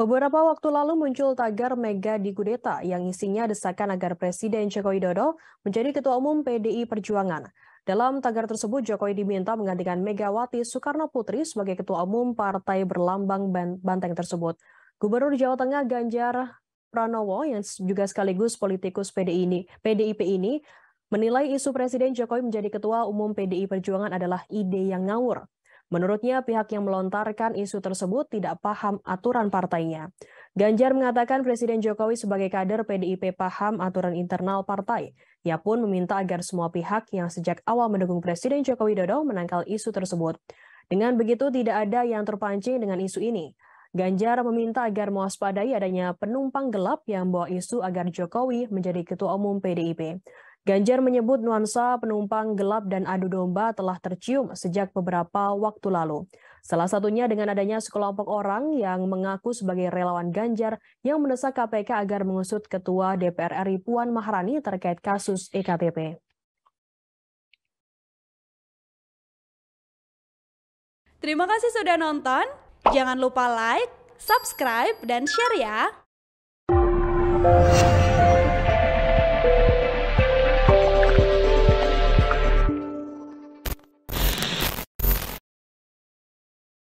Beberapa waktu lalu muncul tagar Mega di Kudeta yang isinya desakan agar Presiden Joko Widodo menjadi Ketua Umum PDI Perjuangan. Dalam tagar tersebut, Jokowi diminta menggantikan Megawati Soekarno Putri sebagai Ketua Umum Partai Berlambang Banteng tersebut. Gubernur Jawa Tengah Ganjar Pranowo yang juga sekaligus politikus PDI ini, PDIP ini menilai isu Presiden Jokowi menjadi Ketua Umum PDI Perjuangan adalah ide yang ngawur. Menurutnya, pihak yang melontarkan isu tersebut tidak paham aturan partainya. Ganjar mengatakan Presiden Jokowi sebagai kader PDIP paham aturan internal partai. Ia pun meminta agar semua pihak yang sejak awal mendukung Presiden Jokowi Dodo menangkal isu tersebut. Dengan begitu, tidak ada yang terpancing dengan isu ini. Ganjar meminta agar mewaspadai adanya penumpang gelap yang membawa isu agar Jokowi menjadi ketua umum PDIP. Ganjar menyebut nuansa penumpang gelap dan adu domba telah tercium sejak beberapa waktu lalu. Salah satunya dengan adanya sekelompok orang yang mengaku sebagai relawan Ganjar yang mendesak KPK agar mengusut Ketua DPR RI Puan Maharani terkait kasus EKTP. Terima kasih sudah nonton. Jangan lupa like, subscribe, dan share ya.